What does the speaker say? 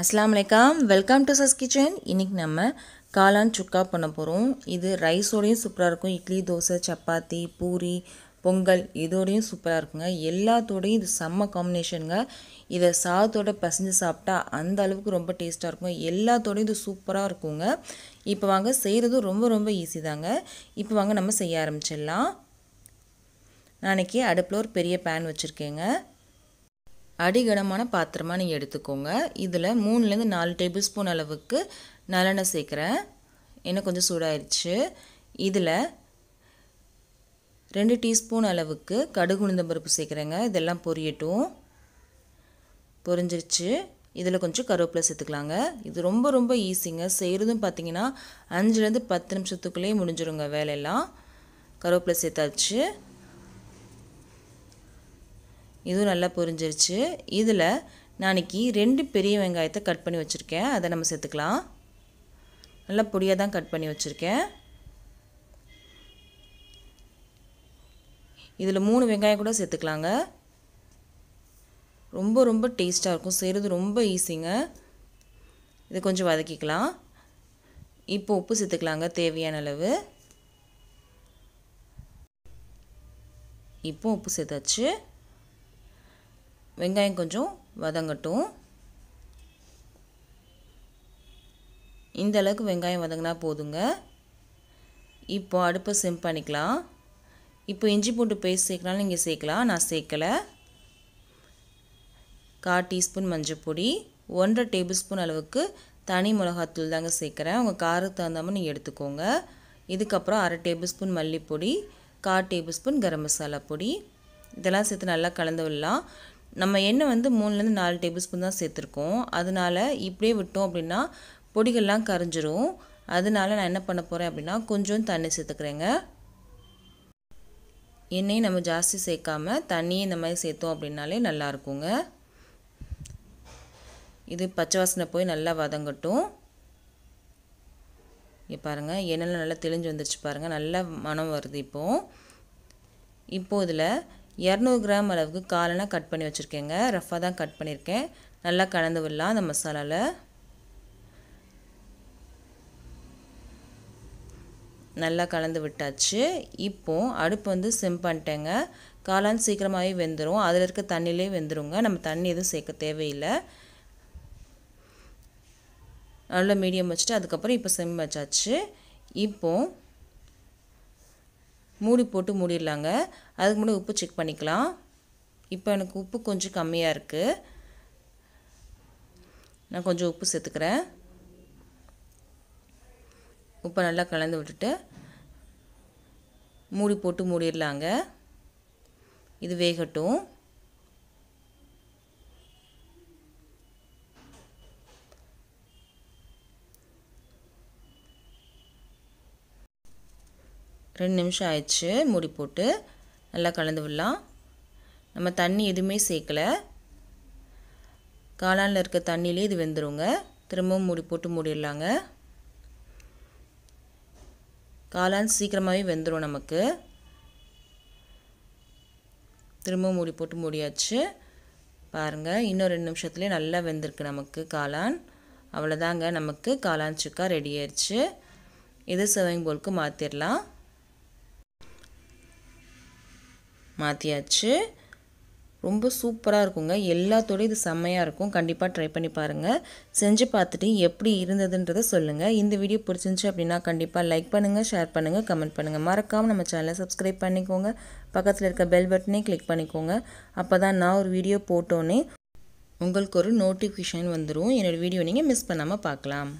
அஸ்லாம் வலைக்கம் welcome to சஸ் kitchen இன்றைக்கி நம்ம காளான் சுக்கா பண்ண போகிறோம் இது ரைஸோடையும் சூப்பராக இருக்கும் இட்லி தோசை சப்பாத்தி பூரி பொங்கல் இதோடையும் சூப்பராக இருக்குங்க எல்லாத்தோடையும் இது செம்ம காம்பினேஷனுங்க இதை சாதத்தோட பசஞ்சு சாப்பிட்டா அந்த அளவுக்கு ரொம்ப டேஸ்ட்டாக இருக்கும் எல்லாத்தோடையும் இது சூப்பராக இருக்குங்க இப்போ வாங்க செய்கிறதும் ரொம்ப ரொம்ப ஈஸி தாங்க இப்போ வாங்க நம்ம செய்ய ஆரம்பிச்சிடலாம் நான் அன்றைக்கி அடுப்பில் ஒரு பெரிய பேன் வச்சுருக்கேங்க அடிகனமான பாத்திரமாக நீங்கள் எடுத்துக்கோங்க இதில் மூணுலேருந்து நாலு டேபிள் ஸ்பூன் அளவுக்கு நல்லெண்ணெய் சேர்க்குறேன் எண்ணெய் கொஞ்சம் சூடாயிருச்சு இதில் ரெண்டு டீஸ்பூன் அளவுக்கு கடுகு உளுந்தம் பருப்பு சேர்க்குறேங்க இதெல்லாம் பொரியட்டும் பொரிஞ்சிருச்சு இதில் கொஞ்சம் கருவேப்பிலை சேர்த்துக்கலாங்க இது ரொம்ப ரொம்ப ஈஸிங்க செய்கிறதும் பார்த்தீங்கன்னா அஞ்சுலேருந்து பத்து நிமிஷத்துக்குள்ளேயே முடிஞ்சிருங்க வேலையெல்லாம் கருவேப்பிலை சேர்த்தாச்சு இதுவும் நல்லா புரிஞ்சிருச்சு இதில் நாளைக்கு ரெண்டு பெரிய வெங்காயத்தை கட் பண்ணி வச்சுருக்கேன் அதை நம்ம சேர்த்துக்கலாம் நல்லா பொடியாக தான் கட் பண்ணி வச்சுருக்கேன் இதில் மூணு வெங்காயம் கூட சேர்த்துக்கலாங்க ரொம்ப ரொம்ப டேஸ்ட்டாக இருக்கும் செய்கிறது ரொம்ப ஈஸிங்க இதை கொஞ்சம் வதக்கிக்கலாம் இப்போ உப்பு சேர்த்துக்கலாங்க தேவையான அளவு இப்போ உப்பு சேர்த்தாச்சு வெங்காயம் கொஞ்சம் வதங்கட்டும் இந்த அளவுக்கு வெங்காயம் வதங்கினா போதுங்க இப்போ அடுப்பை சிம் பண்ணிக்கலாம் இப்போ இஞ்சி பூண்டு பேஸ்ட் சேர்க்கலாம் நீங்கள் சேர்க்கலாம் நான் சேர்க்கலை கால் டீஸ்பூன் மஞ்சள் பொடி ஒன்றரை டேபிள் ஸ்பூன் அளவுக்கு தனி மிளகாத்தூள் தாங்க சேர்க்குறேன் உங்கள் தகுந்த தகுந்தாமல் நீங்கள் எடுத்துக்கோங்க இதுக்கப்புறம் அரை டேபிள் ஸ்பூன் மல்லிப்பொடி கால் டேபிள் ஸ்பூன் கரம் மசாலா பொடி இதெல்லாம் சேர்த்து நல்லா கலந்து விடலாம் நம்ம எண்ணெய் வந்து மூணுலேருந்து நாலு டேபிள் ஸ்பூன் தான் சேர்த்துருக்கோம் அதனால் இப்படியே விட்டோம் அப்படின்னா பொடிகள்லாம் கரைஞ்சிரும் அதனால் நான் என்ன பண்ண போகிறேன் அப்படின்னா கொஞ்சம் தண்ணி சேர்த்துக்கிறேங்க எண்ணெயை நம்ம ஜாஸ்தி சேர்க்காம தண்ணியும் இந்த மாதிரி சேர்த்தோம் அப்படின்னாலே நல்லாயிருக்குங்க இது பச்சை வாசனை போய் நல்லா வதங்கட்டும் இங்கே பாருங்கள் எண்ணெயில் நல்லா தெளிஞ்சு வந்துருச்சு பாருங்கள் நல்லா மனம் வருது இப்போது இப்போது இதில் இரநூறு கிராம் அளவுக்கு காலனை கட் பண்ணி வச்சுருக்கேங்க ரஃபாக தான் கட் பண்ணியிருக்கேன் நல்லா கலந்து விடலாம் அந்த மசாலாவில் நல்லா கலந்து விட்டாச்சு இப்போ அடுப்பு வந்து சிம் பண்ணிட்டேங்க காளான் சீக்கிரமாகவே வெந்துடும் அதில் இருக்க தண்ணியிலே வெந்துருங்க நம்ம தண்ணி எதுவும் சேர்க்க தேவையில்லை நல்லா மீடியம் வச்சுட்டு அதுக்கப்புறம் இப்போ சிம் வச்சாச்சு இப்போது மூடி போட்டு மூடிடலாங்க அதுக்கு முன்னாடி உப்பு செக் பண்ணிக்கலாம் இப்போ எனக்கு உப்பு கொஞ்சம் கம்மியாக இருக்குது நான் கொஞ்சம் உப்பு சேர்த்துக்கிறேன் உப்பை நல்லா கலந்து விட்டுட்டு மூடி போட்டு மூடிடலாங்க இது வேகட்டும் ரெண்டு நிமிஷம் ஆயிடுச்சு மூடி போட்டு நல்லா கலந்து விடலாம் நம்ம தண்ணி எதுவுமே சேர்க்கலை காளானில் இருக்க தண்ணியிலே இது வெந்துருங்க திரும்பவும் மூடி போட்டு மூடிடலாங்க காளான் சீக்கிரமாகவே வெந்துடும் நமக்கு திரும்பவும் மூடி போட்டு மூடியாச்சு பாருங்கள் இன்னும் ரெண்டு நிமிஷத்துலேயே நல்லா வெந்திருக்கு நமக்கு காளான் அவ்வளோதாங்க நமக்கு காளான் சுக்கா ரெடி ஆயிடுச்சு இது சர்விங் போலுக்கு மாற்றிடலாம் மாற்றியாச்சு ரொம்ப சூப்பராக இருக்குங்க எல்லாத்தோடய இது செம்மையாக இருக்கும் கண்டிப்பாக ட்ரை பண்ணி பாருங்கள் செஞ்சு பார்த்துட்டு எப்படி இருந்ததுன்றதை சொல்லுங்கள் இந்த வீடியோ பிடிச்சிருந்துச்சி அப்படின்னா கண்டிப்பாக லைக் பண்ணுங்கள் ஷேர் பண்ணுங்கள் கமெண்ட் பண்ணுங்கள் மறக்காமல் நம்ம சேனலை சப்ஸ்கிரைப் பண்ணிக்கோங்க பக்கத்தில் இருக்க பெல் பட்டனே கிளிக் பண்ணிக்கோங்க அப்போ தான் நான் ஒரு வீடியோ போட்டோன்னே உங்களுக்கு ஒரு நோட்டிஃபிகேஷன் வந்துடும் என்னோடய வீடியோ நீங்கள் மிஸ் பண்ணாமல் பார்க்கலாம்